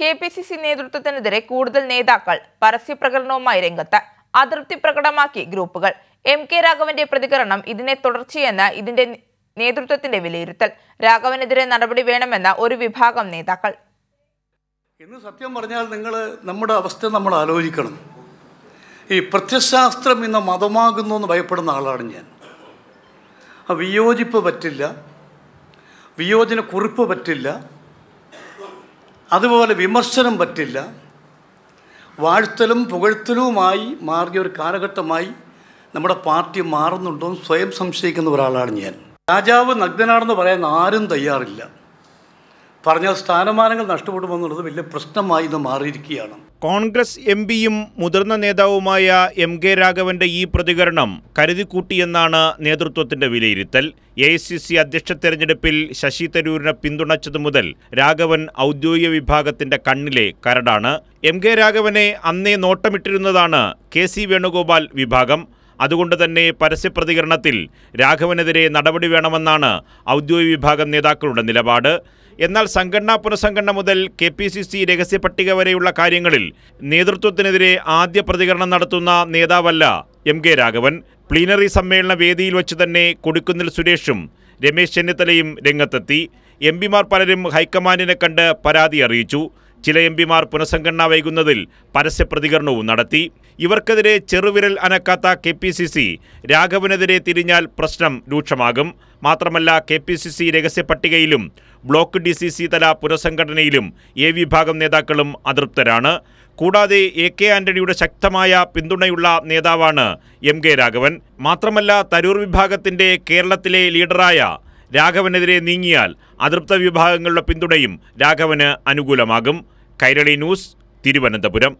K P C C നേതൃത്വത്തിനെതിരെ കൂടുതൽ നേതാക്കൾ പരസ്യ പ്രകടനവുമായി രംഗത്ത് അതൃപ്തി പ്രകടമാക്കി ഗ്രൂപ്പുകൾ എം കെ രാഘവന്റെ പ്രതികരണം ഇതിനെ തുടർച്ചയെന്ന് ഇതിന്റെ നേതൃത്വത്തിന്റെ വിലയിരുത്തൽ രാഘവനെതിരെ നടപടി വേണമെന്ന ഒരു വിഭാഗം നേതാക്കൾ ഇന്ന് സത്യം പറഞ്ഞാൽ നിങ്ങൾ നമ്മുടെ അവസ്ഥ നമ്മൾ ആലോചിക്കണം ഈ പ്രത്യശാസ്ത്രം ഇന്ന് മതമാകുന്നു എന്ന് ഭയപ്പെടുന്ന ആളാണ് ഞാൻ ആ വിയോജിപ്പ് പറ്റില്ല വിയോജന കുറിപ്പ് പറ്റില്ല അതുപോലെ വിമർശനം പറ്റില്ല വാഴ്ത്തലും പുകഴ്ത്തലുമായി മാറിയ ഒരു കാലഘട്ടമായി നമ്മുടെ പാർട്ടി മാറുന്നുണ്ടോ എന്ന് സ്വയം സംശയിക്കുന്ന ഒരാളാണ് ഞാൻ രാജാവ് നഗ്നനാണെന്ന് പറയാൻ ആരും തയ്യാറില്ല പറഞ്ഞ സ്ഥാനമാനങ്ങൾ നഷ്ടപ്പെടുമെന്നുള്ളത് വലിയ പ്രശ്നമായി ഇന്ന് മാറിയിരിക്കുകയാണ് കോൺഗ്രസ് എം പിയും മുതിർന്ന നേതാവുമായ എം കെ രാഘവന്റെ ഈ പ്രതികരണം കരുതിക്കൂട്ടിയെന്നാണ് നേതൃത്വത്തിന്റെ വിലയിരുത്തൽ എ ഐ സി സി അധ്യക്ഷ തെരഞ്ഞെടുപ്പിൽ ശശി തരൂരിനെ പിന്തുണച്ചതു മുതൽ രാഘവൻ ഔദ്യോഗിക വിഭാഗത്തിന്റെ കണ്ണിലെ കരടാണ് എം കെ രാഘവനെ അന്നേ നോട്ടമിട്ടിരുന്നതാണ് കെ സി വേണുഗോപാൽ വിഭാഗം അതുകൊണ്ട് തന്നെ പരസ്യപ്രതികരണത്തിൽ രാഘവനെതിരെ നടപടി വേണമെന്നാണ് ഔദ്യോഗിക വിഭാഗം നേതാക്കളുടെ നിലപാട് എന്നാൽ സംഘടനാ പുനഃസംഘടന മുതൽ കെ പി സി സി രഹസ്യ പട്ടിക വരെയുള്ള കാര്യങ്ങളിൽ നേതൃത്വത്തിനെതിരെ ആദ്യ പ്രതികരണം നടത്തുന്ന നേതാവല്ല എം കെ രാഘവൻ പ്ലീനറി സമ്മേളന വേദിയിൽ വെച്ച് തന്നെ കൊടുക്കുന്നിൽ സുരേഷും രമേശ് ചെന്നിത്തലയും രംഗത്തെത്തി എം പിമാർ പലരും ഹൈക്കമാൻഡിനെ കണ്ട് പരാതി അറിയിച്ചു ചില എം പിമാർ പുനഃസംഘടന വൈകുന്നതിൽ പരസ്യ പ്രതികരണവും നടത്തി ഇവർക്കെതിരെ ചെറുവിരൽ അനക്കാത്ത കെ പി സി സി രാഘവനെതിരെ തിരിഞ്ഞാൽ പ്രശ്നം രൂക്ഷമാകും മാത്രമല്ല കെ പി സി സി രഹസ്യ പട്ടികയിലും ബ്ലോക്ക് ഡി സി സി തല പുനഃസംഘടനയിലും എ വിഭാഗം നേതാക്കളും അതൃപ്തരാണ് കൂടാതെ എ കെ ആന്റണിയുടെ ശക്തമായ പിന്തുണയുള്ള നേതാവാണ് എം കെ രാഘവൻ മാത്രമല്ല തരൂർ വിഭാഗത്തിൻ്റെ കേരളത്തിലെ ലീഡറായ രാഘവനെതിരെ നീങ്ങിയാൽ അതൃപ്ത വിഭാഗങ്ങളുടെ പിന്തുണയും രാഘവന് അനുകൂലമാകും കൈരളി ന്യൂസ് തിരുവനന്തപുരം